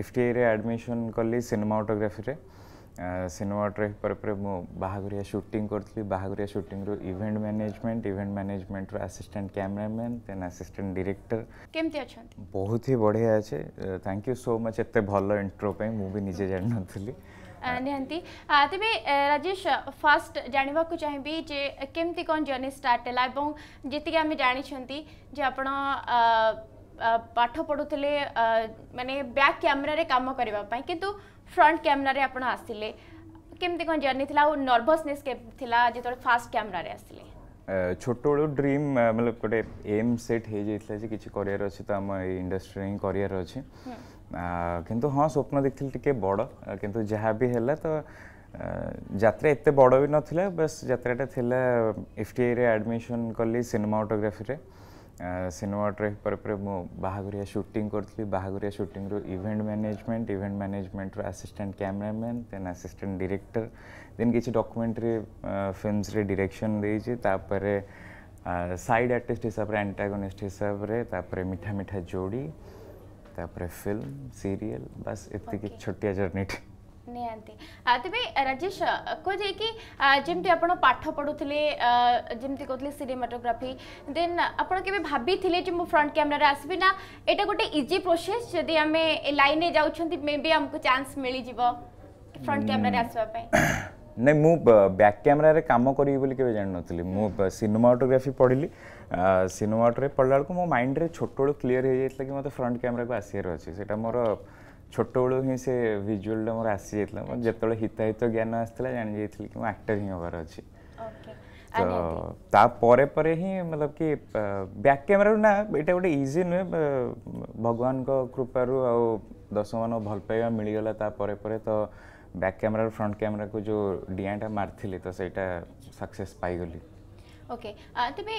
ଏଫ୍ଟିଆଇରେ admission କଲି ସିନେମାଟୋଗ୍ରାଫିରେ cinematography ପରେ ପରେ ମୁଁ ବାହାଘରିଆ ସୁଟିଂ କରିଥିଲି ବାହାଘରିଆ ସୁଟିଂରୁ ଇଭେଣ୍ଟ ମ୍ୟାନେଜମେଣ୍ଟ ଇଭେଣ୍ଟ ମ୍ୟାନେଜମେଣ୍ଟରୁ assistant cameraman then assistant director କେମିତି ଅଛନ୍ତି ବହୁତ ହି ବଢ଼ିଆ ଅଛି ଥ୍ୟାଙ୍କ ୟୁ ସୋ ମଚ୍ ଏତେ ଭଲ ଇଣ୍ଟ୍ରୋ ପାଇଁ ମୁଁ ବି ନିଜେ ଜାଣିନଥିଲି ନିହାତି ତେବେ ରାଜେଶ ଫାଷ୍ଟ ଜାଣିବାକୁ ଚାହିଁବି ଯେ କେମିତି କ'ଣ ଜର୍ଣ୍ଣି ଷ୍ଟାର୍ଟ ହେଲା ଏବଂ ଯେତିକି ଆମେ ଜାଣିଛନ୍ତି ଯେ ଆପଣ ପାଠ ପଢ଼ୁଥିଲେ ମାନେ ବ୍ୟାକ୍ କ୍ୟାମେରାରେ କାମ କରିବା ପାଇଁ କିନ୍ତୁ ଫ୍ରଣ୍ଟ କ୍ୟାମେରାରେ ଆପଣ ଆସିଲେ କେମିତି କ'ଣ ଜର୍ଣ୍ଣି ଥିଲା ଆଉ ନର୍ଭସନେସ୍ ଥିଲା ଯେତେବେଳେ ଫାଷ୍ଟ କ୍ୟାମେରାରେ ଆସିଲେ ଛୋଟବେଳୁ ଡ୍ରିମ୍ ମତଲବ ଗୋଟେ ଏମ୍ ସେଟ୍ ହେଇଯାଇଥିଲା ଯେ କିଛି କରିବାର ଅଛି ତ ଆମ ଏଇ ଇଣ୍ଡଷ୍ଟ୍ରିରେ ହିଁ କରିବାର ଅଛି କିନ୍ତୁ ହଁ ସ୍ୱପ୍ନ ଦେଖିଥିଲି ଟିକେ ବଡ଼ କିନ୍ତୁ ଯାହା ବି ହେଲା ତ ଯାତ୍ରା ଏତେ ବଡ଼ ବି ନଥିଲା ବାସ୍ ଯାତ୍ରାଟା ଥିଲା ଏଫ୍ ଟି ଆଇରେ ଆଡ଼ମିସନ୍ କଲି ସିନେମାଟୋଗ୍ରାଫିରେ ସିନେମା ଟ୍ରେକ୍ ପରେ ପରେ ମୁଁ ବାହାଘରିଆ ସୁଟିଂ କରୁଥିଲି ବାହାଘରିଆ ସୁଟିଂରୁ ଇଭେଣ୍ଟ ମ୍ୟାନେଜମେଣ୍ଟ ଇଭେଣ୍ଟ ମ୍ୟାନେଜମେଣ୍ଟରୁ assistant cameraman then assistant director then କିଛି ଡକୁମେଣ୍ଟାରୀ ଫିଲ୍ମସରେ ଡିରେକ୍ସନ୍ ଦେଇଛି ତାପରେ ସାଇଡ୍ ଆର୍ଟିଷ୍ଟ ହିସାବରେ ଆଣ୍ଟାଗୋନିଷ୍ଟ ହିସାବରେ ତାପରେ ମିଠା ମିଠା ଯୋଡ଼ି ତାପରେ ଫିଲ୍ମ ସିରିଏଲ୍ ବାସ୍ ଏତିକି ଛୋଟିଆ ଜର୍ଣ୍ଣିଟି ନିହାତି ତେବେ ରାଜେଶ କୁହାଯାଏ କି ଯେମିତି ଆପଣ ପାଠ ପଢ଼ୁଥିଲେ ଯେମିତି କହୁଥିଲେ ସିନେମାଟୋଗ୍ରାଫି ଦେନ୍ ଆପଣ କେବେ ଭାବିଥିଲେ ଯେ ମୁଁ ଫ୍ରଣ୍ଟ କ୍ୟାମେରାରେ ଆସିବି ନା ଏଇଟା ଗୋଟେ ଇଜି ପ୍ରୋସେସ୍ ଯଦି ଆମେ ଏ ଲାଇନ୍ରେ ଯାଉଛନ୍ତି ମେ ବି ଆମକୁ ଚାନ୍ସ ମିଳିଯିବ ଫ୍ରଣ୍ଟ କ୍ୟାମେରାରେ ଆସିବା ପାଇଁ ନାଇଁ ମୁଁ ବ୍ୟାକ୍ କ୍ୟାମେରାରେ କାମ କରିବି ବୋଲି କେବେ ଜାଣିନଥିଲି ମୁଁ ସିନେମାଟୋଗ୍ରାଫି ପଢ଼ିଲି ସିନେମାଟୋରେ ପଢ଼ିଲା ବେଳକୁ ମୋ ମାଇଣ୍ଡରେ ଛୋଟବେଳୁ କ୍ଲିଅର୍ ହେଇଯାଇଥିଲା କି ମୋତେ ଫ୍ରଣ୍ଟ କ୍ୟାମେରାକୁ ଆସିବାର ଅଛି ସେଇଟା ମୋର ଛୋଟବେଳୁ ହିଁ ସେ ଭିଜୁଆଲ୍ଟା ମୋର ଆସିଯାଇଥିଲା ମୋର ଯେତେବେଳେ ହିତାହିତ ଜ୍ଞାନ ଆସିଥିଲା ଜାଣିଯାଇଥିଲି କି ମୁଁ ଆକ୍ଟର ହିଁ ହେବାର ଅଛି ତ ତାପରେ ପରେ ହିଁ ମତଲବ କି ବ୍ୟାକ୍ କ୍ୟାମେରାରୁ ନା ଏଇଟା ଗୋଟେ ଇଜି ନୁହେଁ ଭଗବାନଙ୍କ କୃପାରୁ ଆଉ ଦର୍ଶକମାନଙ୍କୁ ଭଲ ପାଇବା ମିଳିଗଲା ତାପରେ ପରେ ତ ବ୍ୟାକ୍ କ୍ୟାମେରାରୁ ଫ୍ରଣ୍ଟ କ୍ୟାମେରାକୁ ଯେଉଁ ଡିଆଁଟା ମାରିଥିଲି ତ ସେଇଟା ସକ୍ସେସ୍ ପାଇଗଲି ওকে তেবে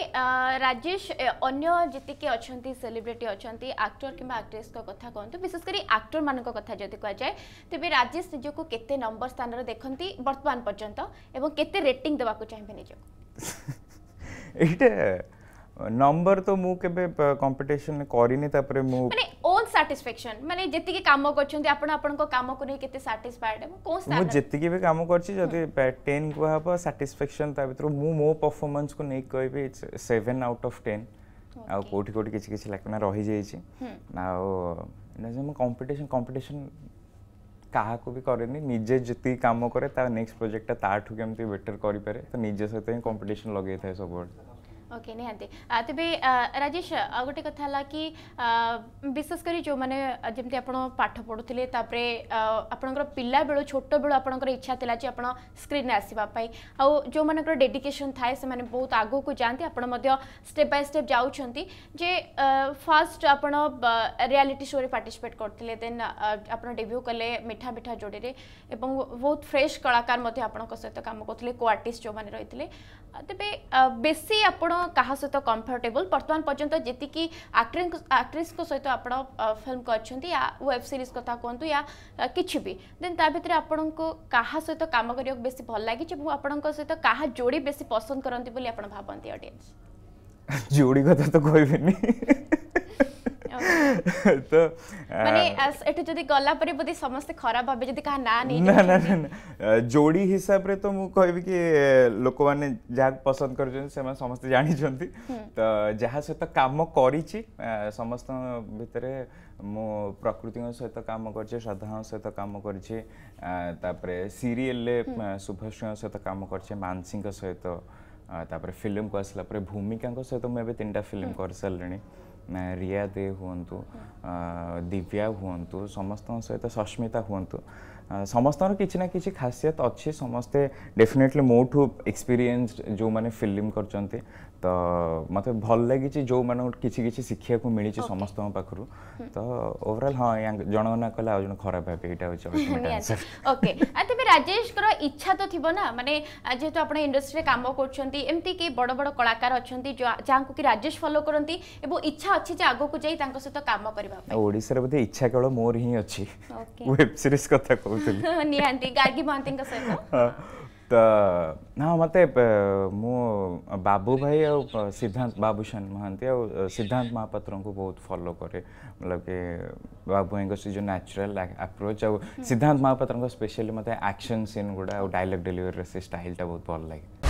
রাজেশ অন্য যেতিকি অনেক সেলিব্রিটি অনেক আক্টর কিংবা আক্ট্রেস কথা কুহতু বিশেষ করে আক্টর মান কথা যদি কুযায় তেবে রাজেশ নিজক কেতে নম্বর স্থানর দেখতে বর্তমান পর্যন্ত এবং কেতে রেটিং দেওয়া চাইবে নিজক এইটা নম্বর তো মু কেবে কম্পিটিশন করিনি তারপরে মু মানে ও सैटिस्फैक्शन माने जति के काम करछन आपण आपण को काम को नहीं केते सैटिस्फाइड हम कोन स्टैंडर्ड मु जति के भी काम करछी जति 10 को हब सैटिस्फैक्शन ता भीतर मु मो परफॉर्मेंस को नहीं कहबे 7 आउट ऑफ 10 आ कोठी कोठी किछ किछ लखना रहि जाई छी now in a competition competition कहा को भी करे नहीं निजे जितनी काम करे ता नेक्स्ट प्रोजेक्ट ता ताठू केमती बेटर करी परे तो निजे सते कंपटीशन तो लगे थे सब ओके निहांती तेज राजेश गोटे कथा हला कि विशेषकर जो मैंने जमी आपठ पढ़ुते पढुथिले आपणकर पिला बेळो छोट बेळो आपणकर इच्छा थिला जे स्क्रीन रे आसीबा पाई आ जो मानकर डेडिकेशन थाए से माने बहुत आग को जाती आपण मध्य स्टेप बाय स्टेप जाउछंती जे शो रे पार्टिसिपेट करथिले देन आपण डेब्यू कले मिठा मिठा जोड़े रे बहुत फ्रेश कलाकार मध्य आपणक सहित काम करथिले को आर्टिस्ट जो माने रहिथिले तेबे बेसी आपण କାହା ସହିତ କମ୍ଫର୍ଟେବୁଲ୍ ବର୍ତ୍ତମାନ ପର୍ଯ୍ୟନ୍ତ ଯେତିକି ଆକ୍ଟ୍ରେସ୍ଙ୍କ ସହିତ ଆପଣ ଫିଲ୍ମ କରିଛନ୍ତି ୟା ୱେବ୍ ସିରିଜ୍ କଥା କୁହନ୍ତୁ ୟା କିଛି ବି ଦେନ୍ ତା ଭିତରେ ଆପଣଙ୍କୁ କାହା ସହିତ କାମ କରିବାକୁ ବେଶୀ ଭଲ ଲାଗିଛି ଏବଂ ଆପଣଙ୍କ ସହିତ କାହା ଯୋଡ଼ି ବେଶୀ ପସନ୍ଦ କରନ୍ତି ବୋଲି ଆପଣ ଭାବନ୍ତି ଅଡ଼ିଏନ୍ସ ଯୋଡ଼ି କଥା ତ କହିବେନି তো মানে এটু যদি গলা পরে বোধে সমস্ত খারাপ ভাবে যদি কাহা না নেই না না না জোড়ি হিসাবে তো মু কইবি কি লোক মানে যা পছন্দ করছেন সে সমস্ত জানিছন্তি তো যাহা সহিত কাম করিছি সমস্ত ভিতরে মু প্রকৃতি সহিত কাম করছি শ্রদ্ধাঙ্ক সহিত কাম করছি তাপরে সিরিয়েলে শুভশ্রী সহিত কাম করছি মানসিং সহিত তাপরে ফিল্মକୁ ଆସିଲା ପରେ ଭୂମିକାଙ୍କ ସହିତ ମୁଁ ଏବେ ତିନିଟା ଫିଲ୍ମ କରିସାରିଲିଣି ରିୟା ଦେ ହୁଅନ୍ତୁ ଦିବ୍ୟା ହୁଅନ୍ତୁ ସମସ୍ତଙ୍କ ସହିତ ସସ୍ମିତା ହୁଅନ୍ତୁ ସମସ୍ତଙ୍କର କିଛି ନା କିଛି ଖାସିୟତ ଅଛି ସମସ୍ତେ ଡେଫିନେଟଲି ମୋଠୁ ଏକ୍ସପିରିଏନ୍ସ ଯେଉଁମାନେ ଫିଲ୍ମ କରିଛନ୍ତି ତ ମୋତେ ଭଲ ଲାଗିଛି ଯେଉଁମାନଙ୍କୁ କିଛି କିଛି ଶିଖିବାକୁ ମିଳିଛି ସମସ୍ତଙ୍କ ପାଖରୁ ତ ଓଭରଅଲ୍ ହଁ ଜଣଙ୍କ ନା କହିଲେ ଆଉ ଜଣେ ଖରାପ ଭାବେ ଏଇଟା ହେଉଛି ଓକେ রাজেশকর ইচ্ছা তো থিব না মানে যেহেতু আপনার ইন্ডস্ট্রি কাম করছেন এমতি কি বড় বড় কলাকার অনেক যাকে কি রাজেশ ফলো করতে এবং ইচ্ছা অছি যে আগুক যাই তাঙ্ক সহ কাম করা ওড়িশার বোধে ইচ্ছা কেবল মোর হি অছি ওয়েব সিরিজ কথা কହୁଥିଲି নিহান্তি গার্গী মহান্তিঙ্ক সহ तो हाँ मत मो बाबू भाई आ सिद्धांत बाबूशान महांती आ सिद्धांत महापात्र को बहुत फॉलो करे मतलब कि बाबू भाई जो नेचुरल आप्रोच आ सिद्धांत महापात्र स्पेशली मत एक्शन सीन गुड़ा डायलग डेलीवरी से स्टाइलटा बहुत भल लगे